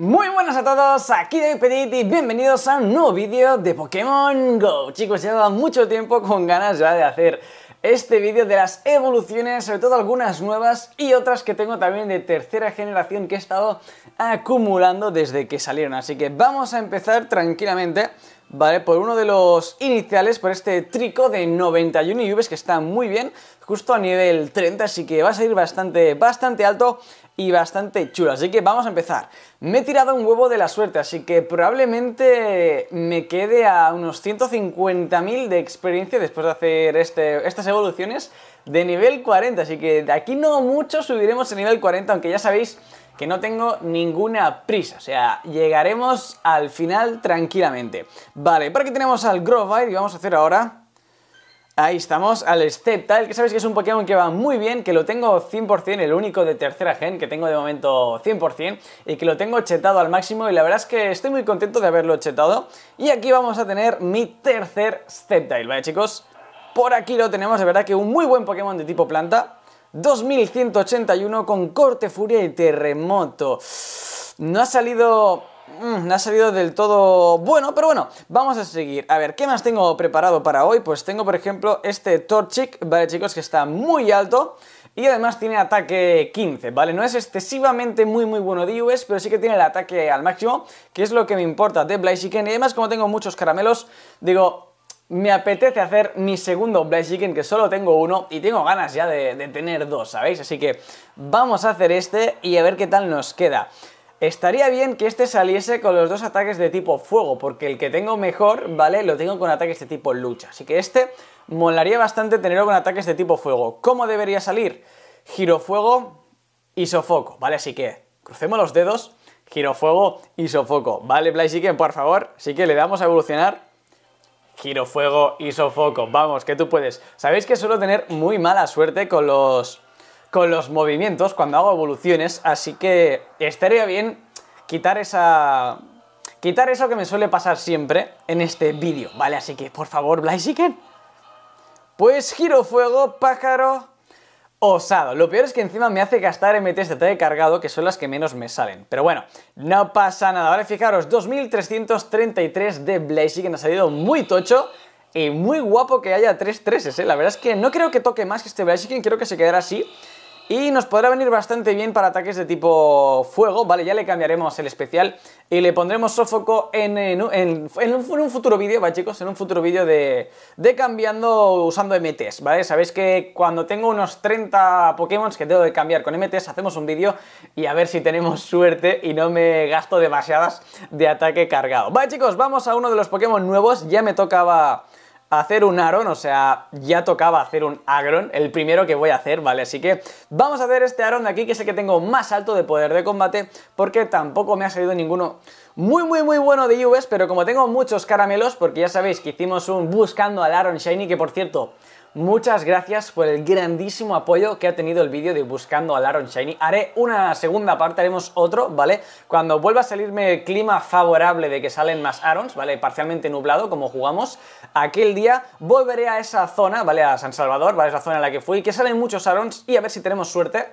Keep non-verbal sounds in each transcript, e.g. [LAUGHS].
Muy buenas a todos, aquí David Petit y bienvenidos a un nuevo vídeo de Pokémon GO. Chicos, llevaba mucho tiempo con ganas ya de hacer este vídeo de las evoluciones, sobre todo algunas nuevas y otras que tengo también de tercera generación que he estado acumulando desde que salieron. Así que vamos a empezar tranquilamente ¿vale? Por uno de los iniciales, por este trico de 91 IVs que está muy bien, justo a nivel 30, así que va a salir bastante, bastante alto y bastante chulo, así que vamos a empezar. Me he tirado un huevo de la suerte, así que probablemente me quede a unos 150.000 de experiencia después de hacer este, estas evoluciones de nivel 40, así que de aquí no mucho subiremos a nivel 40, aunque ya sabéis que no tengo ninguna prisa, o sea, llegaremos al final tranquilamente. Vale, por aquí tenemos al Grovire y vamos a hacer ahora Ahí estamos, al Sceptile, que sabéis que es un Pokémon que va muy bien, que lo tengo 100%, el único de tercera gen que tengo de momento 100%, y que lo tengo chetado al máximo, y la verdad es que estoy muy contento de haberlo chetado. Y aquí vamos a tener mi tercer Sceptile, ¿vale chicos? Por aquí lo tenemos, de verdad que un muy buen Pokémon de tipo planta, 2181 con corte, furia y terremoto. No ha salido Mm, no ha salido del todo bueno, pero bueno, vamos a seguir. A ver, ¿qué más tengo preparado para hoy? Pues tengo, por ejemplo, este Torchic, ¿vale, chicos? Que está muy alto. Y además tiene ataque 15, ¿vale? No es excesivamente muy muy bueno de US, pero sí que tiene el ataque al máximo, que es lo que me importa de Blaziken. Y además, como tengo muchos caramelos, digo, me apetece hacer mi segundo Blaziken, que solo tengo uno y tengo ganas ya de, de, tener dos, ¿sabéis? Así que vamos a hacer este y a ver qué tal nos queda. Estaría bien que este saliese con los dos ataques de tipo fuego, porque el que tengo mejor, ¿vale? Lo tengo con ataques de tipo lucha. Así que este molaría bastante tenerlo con ataques de tipo fuego. ¿Cómo debería salir? Girofuego y sofoco, ¿vale? Así que crucemos los dedos, girofuego y sofoco. ¿Vale, Blaziken? Por favor, sí que le damos a evolucionar Girofuego y Sofoco. Vamos, que tú puedes. Sabéis que suelo tener muy mala suerte con los con los movimientos cuando hago evoluciones, así que estaría bien quitar esa... Quitar eso que me suele pasar siempre en este vídeo, ¿vale? Así que, por favor, Blaziken. Pues giro fuego, pájaro, osado. Lo peor es que encima me hace gastar MTs de cargado, que son las que menos me salen. Pero bueno, no pasa nada. Ahora fijaros, 2333 de Blaziken ha salido muy tocho. Y muy guapo que haya 3 treses, ¿eh? La verdad es que no creo que toque más que este Blaziken, quiero que se quedará así y nos podrá venir bastante bien para ataques de tipo fuego, ¿vale? Ya le cambiaremos el especial y le pondremos sofoco en, un, futuro vídeo, ¿vale chicos? En un futuro vídeo de, de cambiando usando MTs, ¿vale? Sabéis que cuando tengo unos 30 Pokémon que tengo de cambiar con MTs, hacemos un vídeo y a ver si tenemos [LAUGHS] suerte y no me gasto demasiadas de ataque cargado. Vale chicos, vamos a uno de los Pokémon nuevos, ya me tocaba hacer un aaron o sea, ya tocaba hacer un Agron, el primero que voy a hacer, ¿vale? Así que vamos a hacer este Aron de aquí, que sé que tengo más alto de poder de combate, porque tampoco me ha salido ninguno muy, muy, muy bueno de UVs pero como tengo muchos caramelos, porque ya sabéis que hicimos un buscando al Aron Shiny, que por cierto, muchas gracias por el grandísimo apoyo que ha tenido el vídeo de Buscando al Aaron Shiny. Haré una segunda parte, haremos otro, ¿vale? Cuando vuelva a salirme el clima favorable de que salen más Aarons, ¿vale? Parcialmente nublado, como jugamos, aquel día volveré a esa zona, ¿vale? A San Salvador, ¿vale? Esa zona en la que fui, que salen muchos Aarons y a ver si tenemos suerte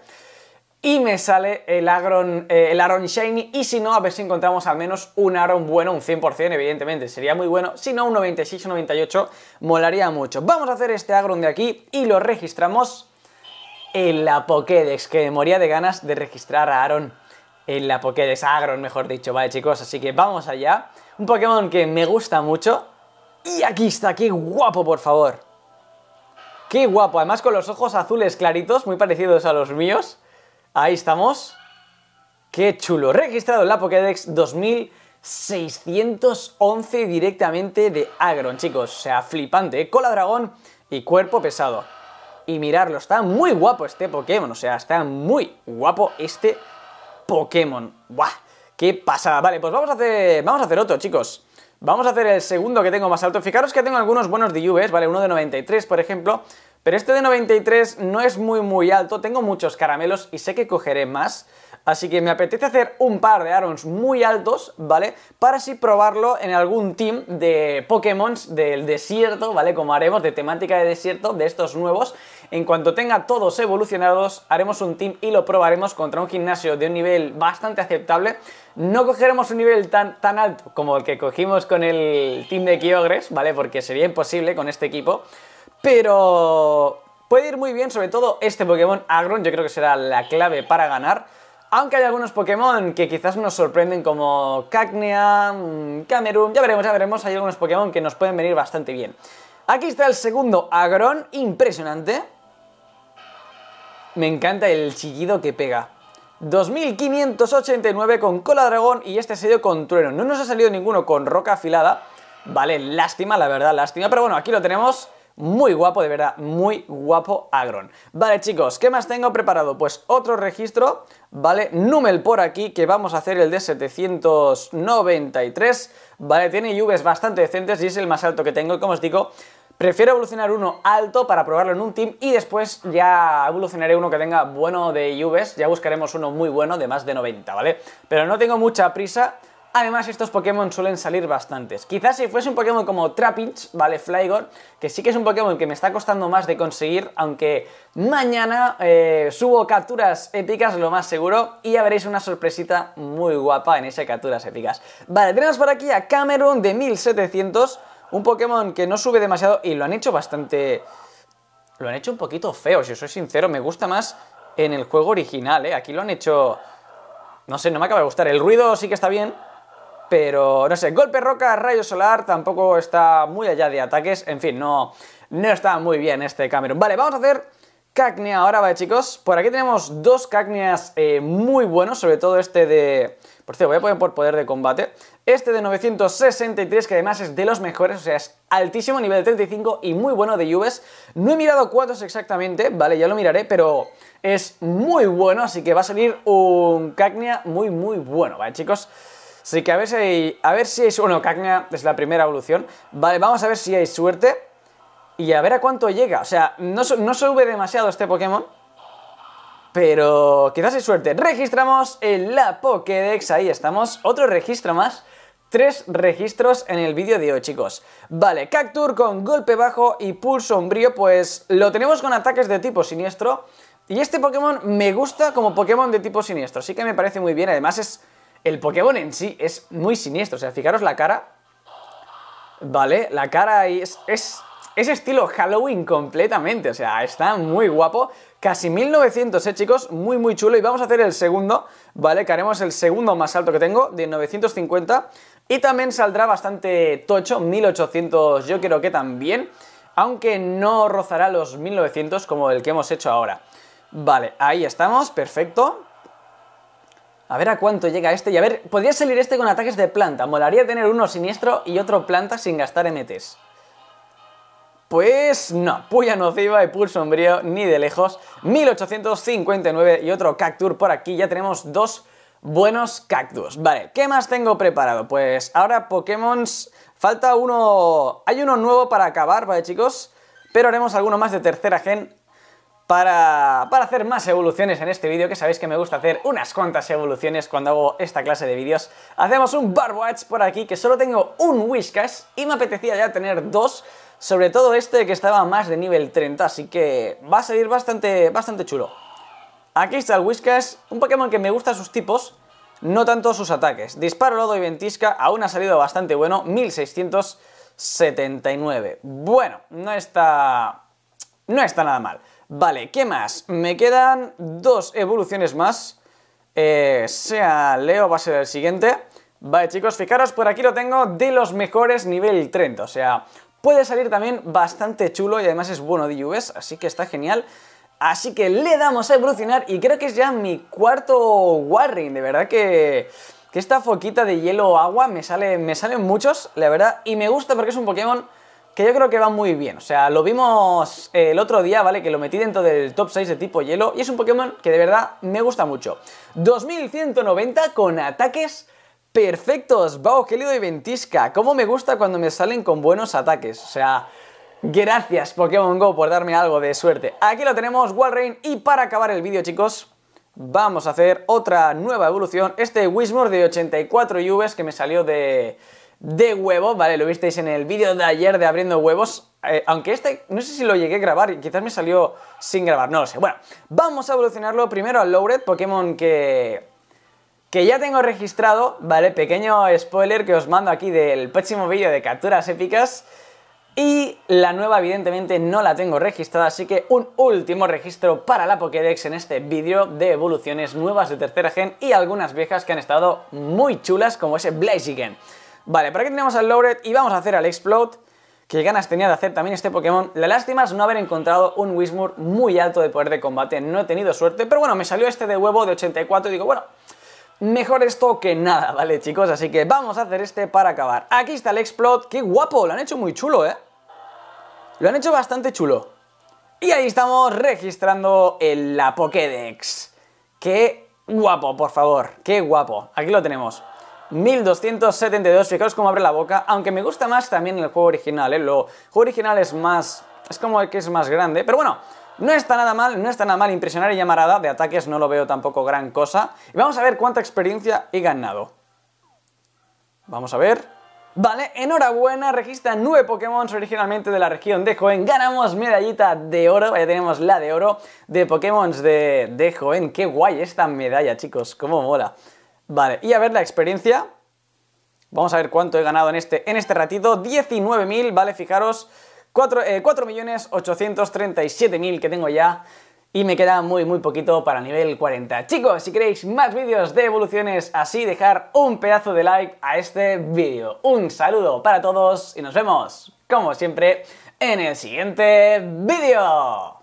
y me sale el Aaron, eh, el Shiny y si no, a ver si encontramos al menos un Aaron bueno, un 100% evidentemente, sería muy bueno, si no un 96 o 98 molaría mucho. Vamos a hacer este Aaron de aquí y lo registramos en la Pokédex, que moría de ganas de registrar a Aaron en la Pokédex, a Aaron mejor dicho, vale chicos, así que vamos allá. Un Pokémon que me gusta mucho y aquí está, qué guapo por favor. Qué guapo, además con los ojos azules claritos, muy parecidos a los míos. Ahí estamos. ¡Qué chulo! Registrado en la Pokédex 2611 directamente de Agron, chicos. O sea, flipante. ¿eh? Cola dragón y cuerpo pesado. Y mirarlo, está muy guapo este Pokémon. O sea, está muy guapo este Pokémon. ¡Guau! ¡Qué pasada! Vale, pues vamos a hacer, vamos a hacer otro, chicos. Vamos a hacer el segundo que tengo más alto. Fijaros que tengo algunos buenos UVs, ¿vale? Uno de 93, por ejemplo. Pero este de 93 no es muy muy alto, tengo muchos caramelos y sé que cogeré más, Así que me apetece hacer un par de Arons muy altos, ¿vale? Para así probarlo en algún team de Pokémon del desierto, ¿vale? Como haremos de temática de desierto, de estos nuevos. En cuanto tenga todos evolucionados, haremos un team y lo probaremos contra un gimnasio de un nivel bastante aceptable. No cogeremos un nivel tan, tan alto como el que cogimos con el team de Kyogres, ¿vale? Porque sería imposible con este equipo. Pero puede ir muy bien, sobre todo este Pokémon Agron, yo creo que será la clave para ganar. Aunque hay algunos Pokémon que quizás nos sorprenden como Cacnea, mm, Camerun, ya veremos, ya veremos, hay algunos Pokémon que nos pueden venir bastante bien. Aquí está el segundo Agron, impresionante. Me encanta el chillido que pega. 2589 con cola dragón y este sello con trueno. No nos ha salido ninguno con roca afilada. Vale, lástima, la verdad, lástima. Pero bueno, aquí lo tenemos muy guapo, de verdad, muy guapo Agron. Vale, chicos, ¿qué más tengo preparado? Pues otro registro, ¿vale? Numel por aquí, que vamos a hacer el de 793, ¿vale? Tiene IVs bastante decentes y es el más alto que tengo, y como os digo, Prefiero evolucionar uno alto para probarlo en un team y después ya evolucionaré uno que tenga bueno de IVs, ya buscaremos uno muy bueno de más de 90, ¿vale? Pero no tengo mucha prisa Además, estos Pokémon suelen salir bastantes. Quizás si fuese un Pokémon como Trapinch, ¿vale? Flygor, que sí que es un Pokémon que me está costando más de conseguir, aunque mañana eh, subo capturas épicas, lo más seguro, y ya veréis una sorpresita muy guapa en esas capturas épicas. Vale, tenemos por aquí a Cameron de 1700, un Pokémon que no sube demasiado y lo han hecho bastante... Lo han hecho un poquito feo, si soy sincero, me gusta más en el juego original, ¿eh? Aquí lo han hecho... No sé, no me acaba de gustar. El ruido sí que está bien, pero no sé, golpe roca, rayo solar, tampoco está muy allá de ataques, en fin, no, no está muy bien este Cameron. Vale, vamos a hacer Cacnea ahora, vale chicos, por aquí tenemos dos Cacneas eh, muy buenos, sobre todo este de... Por cierto, voy a poner por poder de combate. Este de 963, que además es de los mejores, o sea, es altísimo, nivel 35 y muy bueno de UVs No he mirado cuántos exactamente, vale, ya lo miraré, pero es muy bueno, así que va a salir un Cacnea muy, muy bueno, ¿vale, chicos? Así que a ver si hay, a ver si es bueno, Cagna es la primera evolución. Vale, vamos a ver si hay suerte y a ver a cuánto llega. O sea, no, no sube demasiado este Pokémon, pero quizás hay suerte. Registramos en la Pokédex, ahí estamos, otro registro más. Tres registros en el vídeo de hoy, chicos. Vale, Cactur con golpe bajo y pulso sombrío, pues lo tenemos con ataques de tipo siniestro. Y este Pokémon me gusta como Pokémon de tipo siniestro, así que me parece muy bien. Además es el Pokémon en sí es muy siniestro. O sea, fijaros la cara. ¿Vale? La cara es, es, estilo Halloween completamente. O sea, está muy guapo. Casi 1900, ¿eh, chicos? Muy, muy chulo. Y vamos a hacer el segundo, ¿vale? Que haremos el segundo más alto que tengo, de 950. Y también saldrá bastante tocho, 1800 yo creo que también, aunque no rozará los 1900 como el que hemos hecho ahora. Vale, ahí estamos, perfecto. A ver a cuánto llega este y a ver, podría salir este con ataques de planta. Molaría tener uno siniestro y otro planta sin gastar MTs. Pues no, Puya Nociva y Pulso Sombrío ni de lejos. 1859 y otro Cactur por aquí. Ya tenemos dos buenos cactus. Vale, ¿qué más tengo preparado? Pues ahora Pokémon... Falta uno... Hay uno nuevo para acabar, ¿vale chicos? Pero haremos alguno más de tercera gen para, hacer más evoluciones en este vídeo, que sabéis que me gusta hacer unas cuantas evoluciones cuando hago esta clase de vídeos. Hacemos un Barwatch por aquí, que solo tengo un Whiscash y me apetecía ya tener dos, sobre todo este que estaba más de nivel 30, así que va a salir bastante, bastante chulo. Aquí está el Whiscash, un Pokémon que me gusta sus tipos, no tanto sus ataques. Disparo, lodo y ventisca, aún ha salido bastante bueno, 1679. Bueno, no está... no está nada mal. Vale, ¿qué más? Me quedan dos evoluciones más. Eh, sea Leo va a ser el siguiente. Vale, chicos, fijaros, por aquí lo tengo de los mejores nivel 30. O sea, puede salir también bastante chulo y además es bueno de lluvias, así que está genial. Así que le damos a evolucionar y creo que es ya mi cuarto Warring. De verdad que, esta foquita de hielo o agua me sale, me salen muchos, la verdad. Y me gusta porque es un Pokémon que yo creo que va muy bien. O sea, lo vimos eh, el otro día, ¿vale? Que lo metí dentro del top 6 de tipo hielo y es un Pokémon que de verdad me gusta mucho. 2190 con ataques perfectos. Bao, y Ventisca. Cómo me gusta cuando me salen con buenos ataques. O sea... Gracias Pokémon GO por darme algo de suerte. Aquí lo tenemos, Walrein. Y para acabar el vídeo, chicos, vamos a hacer otra nueva evolución. Este Wismore de 84 UVs que me salió de, de huevo, ¿vale? Lo visteis en el vídeo de ayer de abriendo huevos, eh, aunque este no sé si lo llegué a grabar y quizás me salió sin grabar, no lo sé. Bueno, vamos a evolucionarlo primero al Lowred, Pokémon que... que ya tengo registrado, ¿vale? Pequeño spoiler que os mando aquí del próximo vídeo de capturas épicas. Y la nueva evidentemente no la tengo registrada, así que un último registro para la Pokédex en este vídeo de evoluciones nuevas de tercera gen y algunas viejas que han estado muy chulas como ese Blaziken. Vale, para aquí tenemos al Lowred y vamos a hacer al Explode. Qué ganas tenía de hacer también este Pokémon. La lástima es no haber encontrado un Wismur muy alto de poder de combate. No he tenido suerte, pero bueno, me salió este de huevo de 84 y digo, bueno, Mejor esto que nada, ¿vale, chicos? Así que vamos a hacer este para acabar. Aquí está el Explode. ¡Qué guapo! Lo han hecho muy chulo, ¿eh? Lo han hecho bastante chulo. Y ahí estamos registrando el, la Pokédex. ¡Qué guapo, por favor! ¡Qué guapo! Aquí lo tenemos. 1272, fijaos cómo abre la boca, aunque me gusta más también el juego original, ¿eh? el juego original es más... es como el que es más grande, pero bueno, no está nada mal, no está nada mal, impresionar y llamarada, de ataques no lo veo tampoco gran cosa, y vamos a ver cuánta experiencia he ganado. Vamos a ver... Vale, enhorabuena, registra nueve Pokémon originalmente de la región de Joen. Ganamos medallita de oro, ya tenemos la de oro de Pokémon de, de Joen. Qué guay esta medalla, chicos, cómo mola. Vale, y a ver la experiencia. Vamos a ver cuánto he ganado en este, en este ratito. 19.000, ¿vale? Fijaros, 4.837.000 eh, que tengo ya. Y me queda muy, muy poquito para nivel 40. Chicos, si queréis más vídeos de evoluciones así, dejar un pedazo de like a este vídeo. Un saludo para todos y nos vemos, como siempre, en el siguiente vídeo.